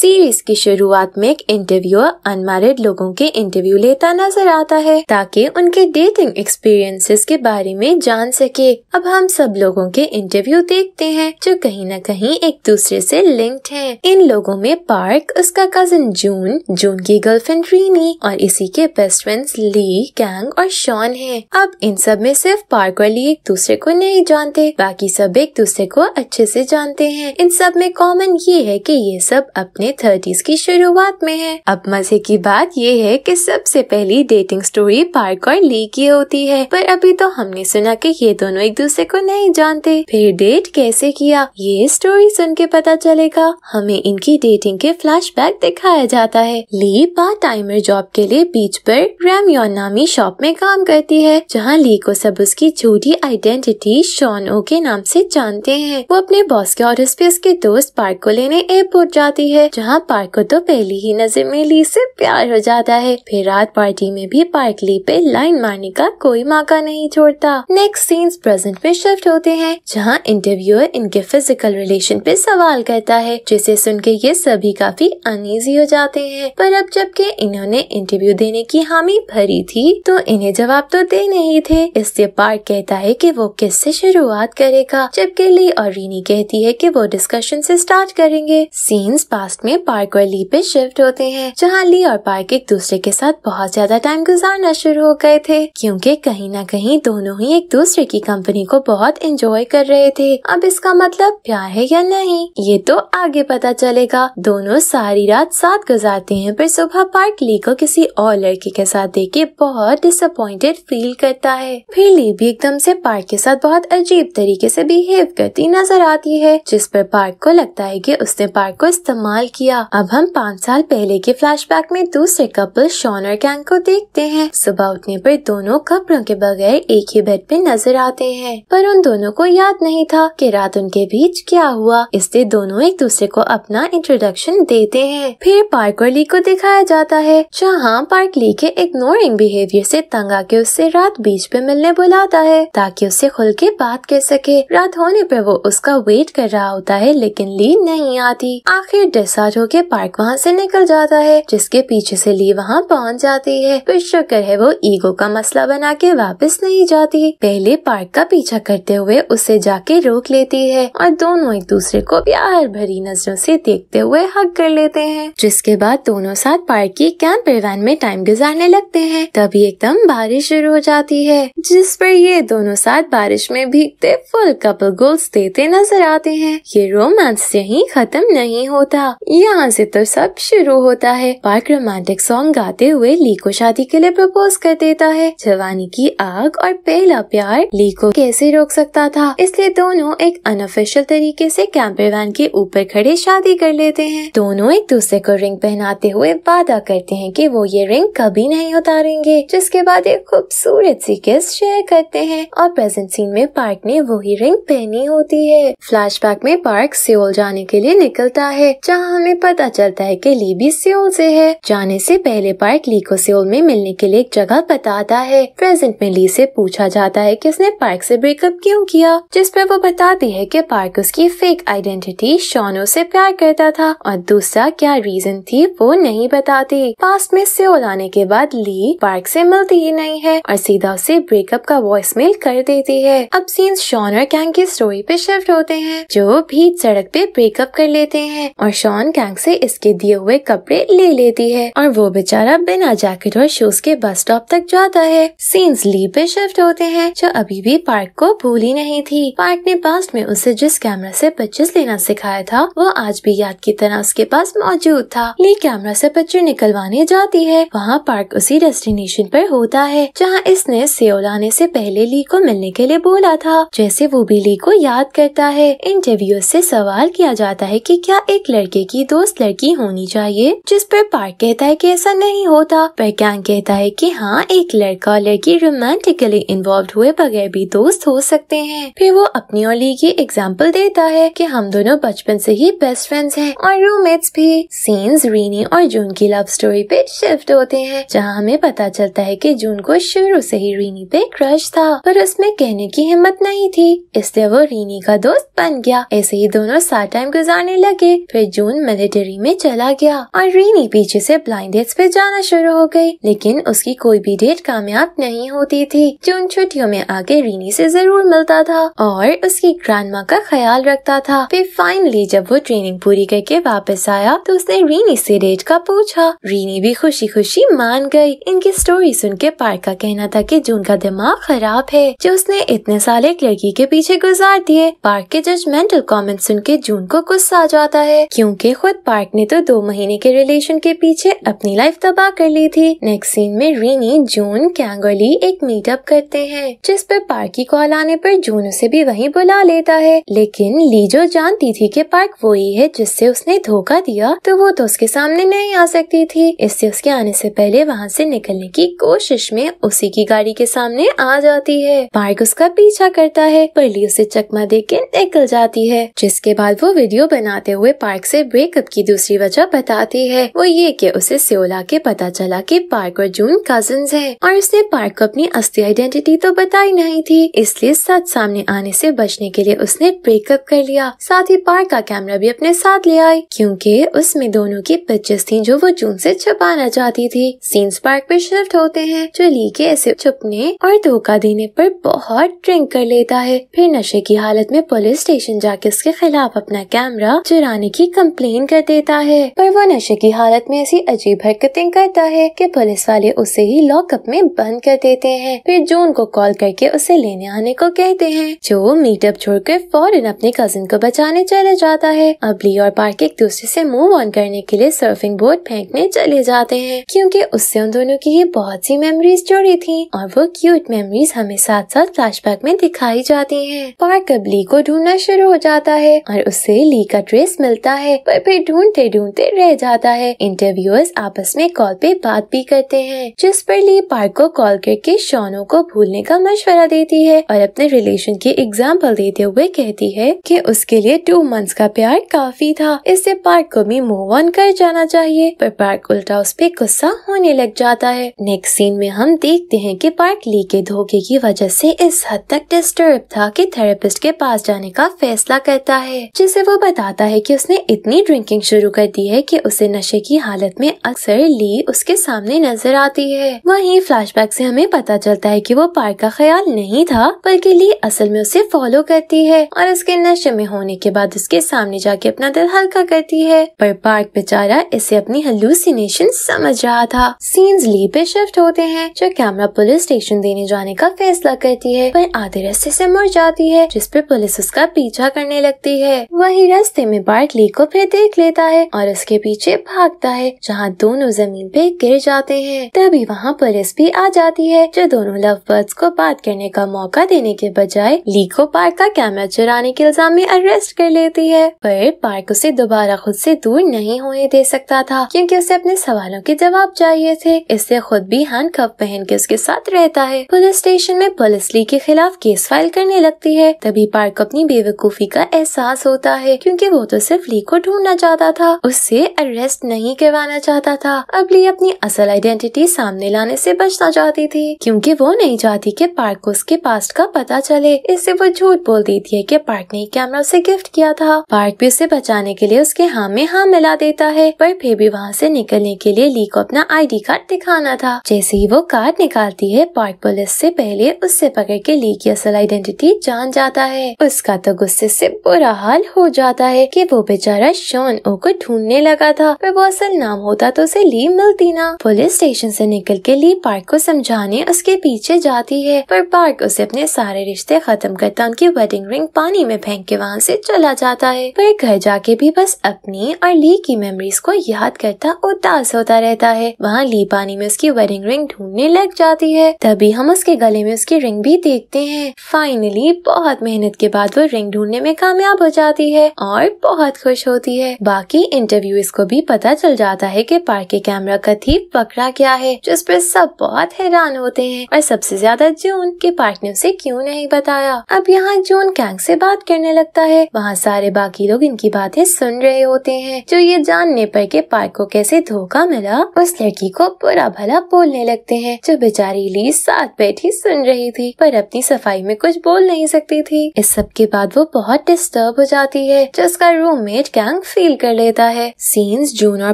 Series की शुरुआत में एक इंटरव्यूअर अनमैरिड लोगों के इंटरव्यू लेता नजर आता है ताकि उनके डेटिंग एक्सपीरियंसेस के बारे में जान सके अब हम सब लोगों के इंटरव्यू देखते हैं जो कहीं न कहीं एक दूसरे से लिंक्ड हैं। इन लोगों में पार्क उसका कजिन जून जून की गर्लफ्रेंड रीनी और इसी के बेस्ट फ्रेंड्स ली कैंग और शॉन है अब इन सब में सिर्फ पार्क और ली एक दूसरे को नहीं जानते बाकी सब एक दूसरे को अच्छे से जानते हैं इन सब में कॉमन ये है की ये सब अपने अपने थर्टीज की शुरुआत में है अब मजे की बात ये है कि सबसे पहली डेटिंग स्टोरी पार्क और ली की होती है पर अभी तो हमने सुना कि ये दोनों एक दूसरे को नहीं जानते फिर डेट कैसे किया ये स्टोरी सुन के पता चलेगा हमें इनकी डेटिंग के बैक दिखाया जाता है ली पार्ट टाइमर जॉब के लिए बीच पर रैमयोन नामी शॉप में काम करती है जहाँ ली को सब उसकी झूठी आइडेंटिटी शॉन ओ के नाम से जानते हैं वो अपने बॉस के ऑर्डर पे उसके दोस्त पार्क को लेने एयरपोर्ट जाती है जहाँ पार्क को तो पहली ही नजर में ली से प्यार हो जाता है फिर रात पार्टी में भी पार्क ली पे लाइन मारने का कोई मौका नहीं छोड़ता नेक्स्ट सीन्स प्रेजेंट में शिफ्ट होते हैं जहाँ इंटरव्यूअर इनके फिजिकल रिलेशन पे सवाल करता है जिसे सुन के ये सभी काफी अनईजी हो जाते हैं पर अब जबकि इन्होंने इंटरव्यू देने की हामी भरी थी तो इन्हें जवाब तो दे नहीं थे इसलिए पार्क कहता है की वो किससे शुरुआत करेगा जबकि ली और रीनी कहती है की वो डिस्कशन से स्टार्ट करेंगे सीन्स पास्ट में पार्क और ली पे शिफ्ट होते हैं जहाँ ली और पार्क एक दूसरे के साथ बहुत ज्यादा टाइम गुजारना शुरू हो गए थे क्योंकि कहीं ना कहीं दोनों ही एक दूसरे की कंपनी को बहुत एंजॉय कर रहे थे अब इसका मतलब प्यार है या नहीं ये तो आगे पता चलेगा दोनों सारी रात साथ गुजारते हैं पर सुबह पार्क ली को किसी और लड़की के साथ देख के बहुत डिसअपॉइंटेड फील करता है फिर ली भी एकदम से पार्क के साथ बहुत अजीब तरीके से बिहेव करती नजर आती है जिस पर पार्क को लगता है कि उसने पार्क को इस्तेमाल किया अब हम पाँच साल पहले के फ्लैशबैक में दूसरे कपल शॉन और कैंग को देखते हैं सुबह उठने पर दोनों कपड़ों के बगैर एक ही बेड पे नजर आते हैं पर उन दोनों को याद नहीं था कि रात उनके बीच क्या हुआ इसलिए दोनों एक दूसरे को अपना इंट्रोडक्शन देते हैं फिर पार्क और ली को दिखाया जाता है जहाँ पार्क ली के इग्नोरिंग बिहेवियर ऐसी तंग आके उससे रात बीच पे मिलने बुलाता है ताकि उससे खुल के बात कर सके रात होने पर वो उसका वेट कर रहा होता है लेकिन ली नहीं आती आखिर डेसा स्टार्ट होके पार्क वहाँ से निकल जाता है जिसके पीछे से ली वहाँ पहुँच जाती है फिर शुक्र है वो ईगो का मसला बना के वापस नहीं जाती पहले पार्क का पीछा करते हुए उसे जाके रोक लेती है और दोनों एक दूसरे को प्यार भरी नजरों से देखते हुए हक कर लेते हैं जिसके बाद दोनों साथ पार्क की कैंप वैन में टाइम गुजारने लगते हैं तभी एकदम बारिश शुरू हो जाती है जिस पर ये दोनों साथ बारिश में भीगते फुल कपल गोल्स देते नजर आते हैं ये रोमांस यही खत्म नहीं होता यहाँ से तो सब शुरू होता है पार्क रोमांटिक सॉन्ग गाते हुए ली को शादी के लिए प्रपोज कर देता है जवानी की आग और पहला प्यार ली को कैसे रोक सकता था इसलिए दोनों एक अनऑफिशियल तरीके से कैंपर वैन के ऊपर खड़े शादी कर लेते हैं दोनों एक दूसरे को रिंग पहनाते हुए वादा करते हैं की वो ये रिंग कभी नहीं उतारेंगे जिसके बाद एक खूबसूरत सी किस शेयर करते हैं और प्रेजेंट सीन में पार्क ने वही रिंग पहनी होती है फ्लैश में पार्क सियोल जाने के लिए निकलता है जहाँ हमें पता चलता है कि लीबी सियोल से है जाने से पहले पार्क ली को सियोल में मिलने के लिए एक जगह बताता है प्रेजेंट में ली से पूछा जाता है कि उसने पार्क से ब्रेकअप क्यों किया जिस पर वो बताती है कि पार्क उसकी फेक आइडेंटिटी शोनो से प्यार करता था और दूसरा क्या रीजन थी वो नहीं बताती पास्ट में सियोल आने के बाद ली पार्क से मिलती ही नहीं है और सीधा उसे ब्रेकअप का वॉइस मेल कर देती है अब सीन शॉन और कैंग की स्टोरी पे शिफ्ट होते हैं जो भी सड़क पे ब्रेकअप कर लेते हैं और शॉन सुल्तान गैंग से इसके दिए हुए कपड़े ले लेती है और वो बेचारा बिना जैकेट और शूज के बस स्टॉप तक जाता है सीन्स ली पे शिफ्ट होते हैं जो अभी भी पार्क को भूली नहीं थी पार्क ने पास्ट में उसे जिस कैमरा से पिक्चर्स लेना सिखाया था वो आज भी याद की तरह उसके पास मौजूद था ली कैमरा से पिक्चर निकलवाने जाती है वहाँ पार्क उसी डेस्टिनेशन पर होता है जहाँ इसने सेओल आने से पहले ली को मिलने के लिए बोला था जैसे वो भी ली को याद करता है इंटरव्यू से सवाल किया जाता है कि क्या एक लड़के की की दोस्त लड़की होनी चाहिए जिस पर पार्क कहता है कि ऐसा नहीं होता पर कैंग कहता है कि हाँ एक लड़का और लड़की रोमांटिकली इन्वॉल्व हुए बगैर भी दोस्त हो सकते हैं फिर वो अपनी और ली की एग्जाम्पल देता है कि हम दोनों बचपन से ही बेस्ट फ्रेंड्स हैं और रूममेट्स भी सीन्स रीनी और जून की लव स्टोरी पे शिफ्ट होते हैं जहाँ हमें पता चलता है कि जून को शुरू से ही रीनी पे क्रश था पर उसमें कहने की हिम्मत नहीं थी इसलिए वो रीनी का दोस्त बन गया ऐसे ही दोनों साथ टाइम गुजारने लगे फिर जून मिलिट्री में चला गया और रीनी पीछे से ब्लाइंड डेट्स पे जाना शुरू हो गई लेकिन उसकी कोई भी डेट कामयाब नहीं होती थी जो उन छुट्टियों में आगे रीनी से जरूर मिलता था और उसकी ग्रैंड का ख्याल रखता था फिर फाइनली जब वो ट्रेनिंग पूरी करके वापस आया तो उसने रीनी से डेट का पूछा रीनी भी खुशी खुशी मान गई इनकी स्टोरी सुन के पार्क का कहना था की जून का दिमाग खराब है जो उसने इतने साल एक लड़की के पीछे गुजार दिए पार्क के जजमेंटल कॉमेंट सुन के जून को गुस्सा आ जाता है क्योंकि खुद पार्क ने तो दो महीने के रिलेशन के पीछे अपनी लाइफ तबाह कर ली थी नेक्स्ट सीन में रीनी जून कैंगोली एक मीटअप करते हैं जिस पर पार्क की कॉल आने पर जून उसे भी वहीं बुला लेता है लेकिन लीजो जानती थी कि पार्क वही है जिससे उसने धोखा दिया तो वो तो उसके सामने नहीं आ सकती थी इससे उसके आने से पहले वहाँ से निकलने की कोशिश में उसी की गाड़ी के सामने आ जाती है पार्क उसका पीछा करता है पर ली उसे चकमा दे के निकल जाती है जिसके बाद वो वीडियो बनाते हुए पार्क से ब्रेक ब्रेकअप की दूसरी वजह बताती है वो ये कि उसे सियोला के पता चला कि पार्क और जून कजन हैं और उसने पार्क को अपनी अस्थि आइडेंटिटी तो बताई नहीं थी इसलिए सच सामने आने से बचने के लिए उसने ब्रेकअप कर लिया साथ ही पार्क का कैमरा भी अपने साथ ले आई क्योंकि उसमें दोनों की पिक्चर्स थी जो वो जून से छुपाना चाहती थी सीन्स पार्क में शिफ्ट होते हैं जो ली के ऐसे छुपने और धोखा देने पर बहुत ड्रिंक कर लेता है फिर नशे की हालत में पुलिस स्टेशन जाके उसके खिलाफ अपना कैमरा चुराने की कम्प्लेन यकीन कर देता है पर वो नशे की हालत में ऐसी अजीब हरकतें करता है कि पुलिस वाले उसे ही लॉकअप में बंद कर देते हैं फिर जून को कॉल करके उसे लेने आने को कहते हैं जो मीटअप छोड़कर फौरन अपने कजिन को बचाने चले जाता है अब ली और पार्क एक दूसरे से मूव ऑन करने के लिए सर्फिंग बोर्ड फेंकने चले जाते हैं क्योंकि उससे उन दोनों की ये बहुत सी मेमोरीज जुड़ी थी और वो क्यूट मेमोरीज हमें साथ साथ फ्लैश में दिखाई जाती है पार्क अब ली को ढूंढना शुरू हो जाता है और उससे ली का ड्रेस मिलता है पर फिर ढूंढते ढूंढते रह जाता है इंटरव्यूअर्स आपस में कॉल पे बात भी करते हैं जिस पर ली पार्क को कॉल करके शोनो को भूलने का मशवरा देती है और अपने रिलेशन की एग्जाम्पल देते हुए कहती है कि उसके लिए टू मंथ्स का प्यार काफी था इससे पार्क को भी मूव ऑन कर जाना चाहिए पर पार्क उल्टा उस पर गुस्सा होने लग जाता है नेक्स्ट सीन में हम देखते हैं कि पार्क ली के धोखे की वजह से इस हद तक डिस्टर्ब था कि थेरेपिस्ट के पास जाने का फैसला करता है जिसे वो बताता है कि उसने इतनी ड्रिंकिंग शुरू कर दी है कि उसे नशे की हालत में अक्सर ली उसके सामने नजर आती है वहीं फ्लैशबैक से हमें पता चलता है कि वो पार्क का ख्याल नहीं था बल्कि ली असल में उसे फॉलो करती है और उसके नशे में होने के बाद उसके सामने जाके अपना दिल हल्का करती है पर पार्क बेचारा इसे अपनी हल्लूसिनेशन समझ रहा था सीन्स ली पे शिफ्ट होते हैं जो कैमरा पुलिस स्टेशन देने जाने का फैसला करती है पर आधे रास्ते से मुड़ जाती है जिसपे पुलिस उसका पीछा करने लगती है वही रास्ते में पार्क ली को फिर देख लेता है और उसके पीछे भागता है जहाँ दोनों जमीन पे गिर जाते हैं तभी वहाँ पुलिस भी आ जाती है जो दोनों लव बर्ड्स को बात करने का मौका देने के बजाय ली को पार्क का कैमरा चुराने के इल्जाम में अरेस्ट कर लेती है पर पार्क उसे दोबारा खुद से दूर नहीं होने दे सकता था क्योंकि उसे अपने सवालों के जवाब चाहिए थे इससे खुद भी हैंड कप पहन के उसके साथ रहता है पुलिस स्टेशन में पुलिस ली के खिलाफ केस फाइल करने लगती है तभी पार्क अपनी बेवकूफी का एहसास होता है क्योंकि वो तो सिर्फ ली को ढूंढ करना चाहता था उससे अरेस्ट नहीं करवाना चाहता था अब ली अपनी असल आइडेंटिटी सामने लाने से बचना चाहती थी क्योंकि वो नहीं चाहती कि पार्क को उसके पास्ट का पता चले इससे वो झूठ बोल देती है कि पार्क ने कैमरा उसे गिफ्ट किया था पार्क भी उसे बचाने के लिए उसके हाँ में हाँ मिला देता है पर फिर भी वहाँ से निकलने के लिए ली को अपना आई कार्ड दिखाना था जैसे ही वो कार्ड निकालती है पार्क पुलिस से पहले उससे पकड़ के ली की असल आइडेंटिटी जान जाता है उसका तो गुस्से से बुरा हाल हो जाता है कि वो बेचारा जॉन ओ को ढूंढने लगा था पर वो असल नाम होता तो उसे ली मिलती ना पुलिस स्टेशन से निकल के ली पार्क को समझाने उसके पीछे जाती है पर पार्क उसे अपने सारे रिश्ते खत्म करता उनकी वेडिंग रिंग पानी में फेंक के वहाँ से चला जाता है पर घर जाके भी बस अपनी और ली की मेमोरीज को याद करता उदास होता रहता है वहाँ ली पानी में उसकी वेडिंग रिंग ढूंढने लग जाती है तभी हम उसके गले में उसकी रिंग भी देखते हैं फाइनली बहुत मेहनत के बाद वो रिंग ढूंढने में कामयाब हो जाती है और बहुत खुश होती है है बाकी इंटरव्यूज को भी पता चल जाता है कि पार्क के कैमरा का थीप पकड़ा क्या है जिस पर सब बहुत हैरान होते हैं और सबसे ज्यादा जून के पार्क ने उसे क्यों नहीं बताया अब यहाँ जून कैंग से बात करने लगता है वहाँ सारे बाकी लोग इनकी बातें सुन रहे होते हैं जो ये जानने पर के पार्क को कैसे धोखा मिला उस लड़की को बुरा भला बोलने लगते हैं जो बेचारी ली साथ बैठी सुन रही थी पर अपनी सफाई में कुछ बोल नहीं सकती थी इस सब के बाद वो बहुत डिस्टर्ब हो जाती है जो उसका रूममेट कैंग फील कर लेता है सीन्स जून और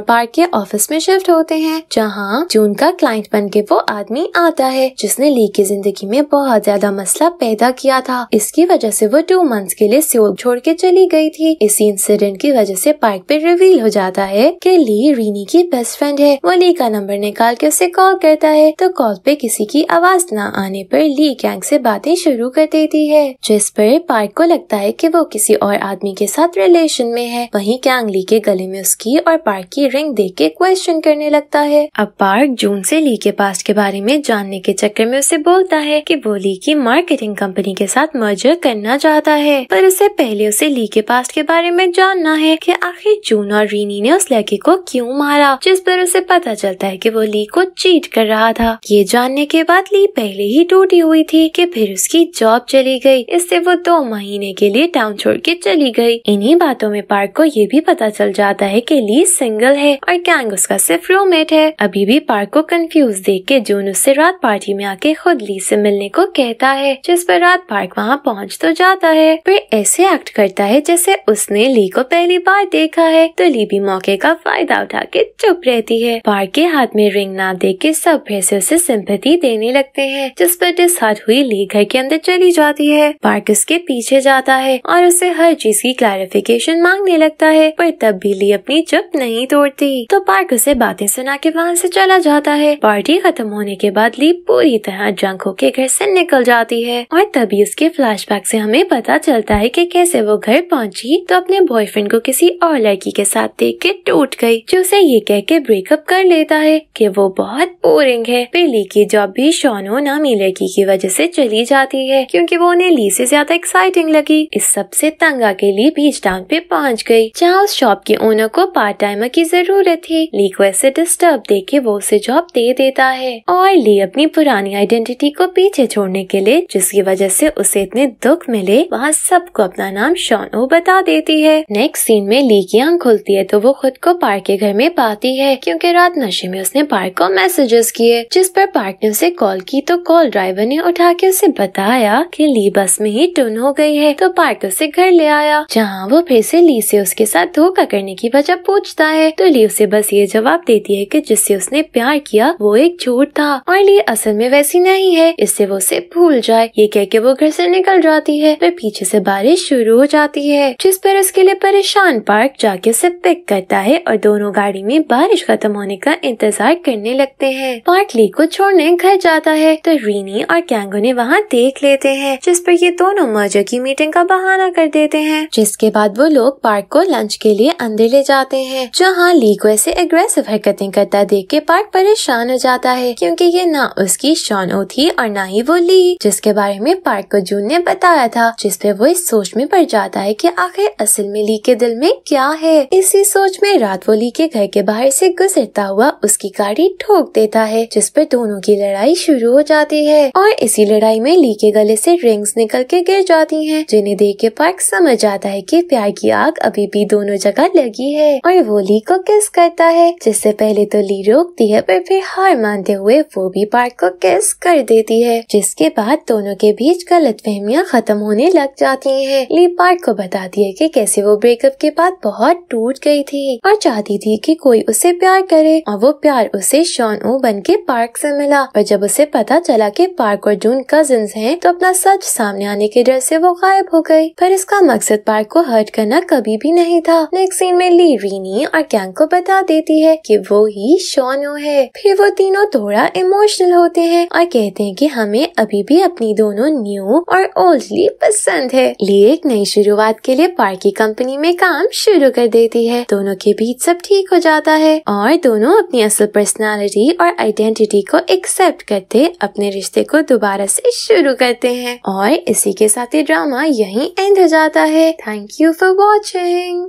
पार्क के ऑफिस में शिफ्ट होते हैं जहाँ जून का क्लाइंट बन के वो आदमी आता है जिसने ली की जिंदगी में बहुत ज्यादा मसला पैदा किया था इसकी वजह से वो टू मंथ के लिए सियोल छोड़ के चली गई थी इसी इंसिडेंट की वजह से पार्क पे रिवील हो जाता है कि ली रीनी की बेस्ट फ्रेंड है वो ली का नंबर निकाल के उसे कॉल करता है तो कॉल पे किसी की आवाज न आने पर ली कैंग से बातें शुरू कर देती है जिस पर पार्क को लगता है कि वो किसी और आदमी के साथ रिलेशन में है वहीं गैंग यांगली के गले में उसकी और पार्क की रिंग देख के क्वेश्चन करने लगता है अब पार्क जून से ली के पास के बारे में जानने के चक्कर में उसे बोलता है कि वो ली की मार्केटिंग कंपनी के साथ मर्जर करना चाहता है पर उससे पहले उसे ली के पास के बारे में जानना है कि आखिर जून और रीनी ने उस लड़के को क्यों मारा जिस पर उसे पता चलता है की वो ली को चीट कर रहा था ये जानने के बाद ली पहले ही टूटी हुई थी की फिर उसकी जॉब चली गयी इससे वो दो महीने के लिए टाउन छोड़ के चली गयी इन्ही बातों में पार्क को ये भी पता चल जाता है कि ली सिंगल है और कैंग उसका सिर्फ रूममेट है अभी भी पार्क को कंफ्यूज देख के जून उससे रात पार्टी में आके खुद ली से मिलने को कहता है जिस पर रात पार्क वहाँ पहुँच तो जाता है फिर ऐसे एक्ट करता है जैसे उसने ली को पहली बार देखा है तो ली भी मौके का फायदा उठा के चुप रहती है पार्क के हाथ में रिंग ना दे के सब फिर से उसे सिंपति देने लगते है जिस पर हाथ हुई ली घर के अंदर चली जाती है पार्क उसके पीछे जाता है और उसे हर चीज की क्लैरिफिकेशन मांगने लगता है पर तब भी ली अपनी चुप नहीं तोड़ती तो पार्क उसे बातें सुना के वहाँ से चला जाता है पार्टी खत्म होने के बाद ली पूरी तरह जंक होके घर से निकल जाती है और तभी उसके फ्लैशबैक से हमें पता चलता है कि कैसे वो घर पहुँची तो अपने बॉयफ्रेंड को किसी और लड़की के साथ देख के टूट गयी जो उसे ये कह के ब्रेकअप कर लेता है की वो बहुत बोरिंग है फिर ली की जॉब भी शोनो नामी लड़की की वजह ऐसी चली जाती है क्यूँकी वो उन्हें ली से ज्यादा एक्साइटिंग लगी इस सबसे तंगा के लिए बीच टाउन पे पहुंच गई जहाँ हाउस शॉप के ओनर को पार्ट टाइमर की जरूरत थी ली को ऐसे डिस्टर्ब दे के वो उसे जॉब दे देता है और ली अपनी पुरानी आइडेंटिटी को पीछे छोड़ने के लिए जिसकी वजह से उसे इतने दुख मिले वहाँ सबको अपना नाम शोनो बता देती है नेक्स्ट सीन में ली की आंख खुलती है तो वो खुद को पार्क के घर में पाती है क्योंकि रात नशे में उसने पार्क को मैसेजेस किए जिस पर पार्क ने उसे कॉल की तो कॉल ड्राइवर ने उठा के उसे बताया कि ली बस में ही टून हो गई है तो पार्क उसे घर ले आया जहाँ वो फिर से ली से उसके साथ साथ धोखा करने की वजह पूछता है तो ली उसे बस ये जवाब देती है कि जिससे उसने प्यार किया वो एक झूठ था और ली असल में वैसी नहीं है इससे वो उसे भूल जाए ये कह के वो घर से निकल जाती है फिर पीछे से बारिश शुरू हो जाती है जिस पर उसके लिए परेशान पार्क जाके उसे पिक करता है और दोनों गाड़ी में बारिश खत्म होने का इंतजार करने लगते है पार्क ली को छोड़ने घर जाता है तो रीनी और कैंगो ने वहाँ देख लेते हैं जिस पर ये दोनों मर्जर की मीटिंग का बहाना कर देते हैं जिसके बाद वो लोग पार्क को लंच के लिए अंदर ले जाते हैं जहाँ लीक वैसे एग्रेसिव हरकतें करता देख के पार्क परेशान हो जाता है क्योंकि ये ना उसकी शानो थी और ना ही वो ली जिसके बारे में पार्क को जून ने बताया था जिसपे वो इस सोच में पड़ जाता है की आखिर असल में ली के दिल में क्या है इसी सोच में रात वो ली के घर के बाहर ऐसी गुजरता हुआ उसकी गाड़ी ठोक देता है जिस पर दोनों की लड़ाई शुरू हो जाती है और इसी लड़ाई में ली के गले से रिंग्स निकल के गिर जाती हैं जिन्हें देख के पार्क समझ जाता है कि प्यार की आग अभी भी दोनों दोनों जगह लगी है और वो ली को किस करता है जिससे पहले तो ली रोकती है पर फिर हार मानते हुए वो भी पार्क को किस कर देती है जिसके बाद दोनों के बीच गलत फहमियाँ खत्म होने लग जाती है ली पार्क को बताती है की कैसे वो ब्रेकअप के बाद बहुत टूट गयी थी और चाहती थी की कोई उसे प्यार करे और वो प्यार उसे शॉन ओ बन के पार्क से मिला पर जब उसे पता चला कि पार्क और जून कजिन हैं तो अपना सच सामने आने के डर से वो गायब हो गई पर इसका मकसद पार्क को हर्ट करना कभी भी नहीं था नेक्स्ट सीन में ली रीनी और गैंग को बता देती है कि वो ही शोनो है फिर वो तीनों थोड़ा इमोशनल होते हैं और कहते हैं कि हमें अभी भी अपनी दोनों न्यू और ओल्ड ली पसंद है ली एक नई शुरुआत के लिए पार्क की कंपनी में काम शुरू कर देती है दोनों के बीच सब ठीक हो जाता है और दोनों अपनी असल पर्सनैलिटी और आइडेंटिटी को एक्सेप्ट करते अपने रिश्ते को दोबारा से शुरू करते हैं और इसी के साथ ये ड्रामा यही एंड हो जाता है थैंक यू फॉर वॉचिंग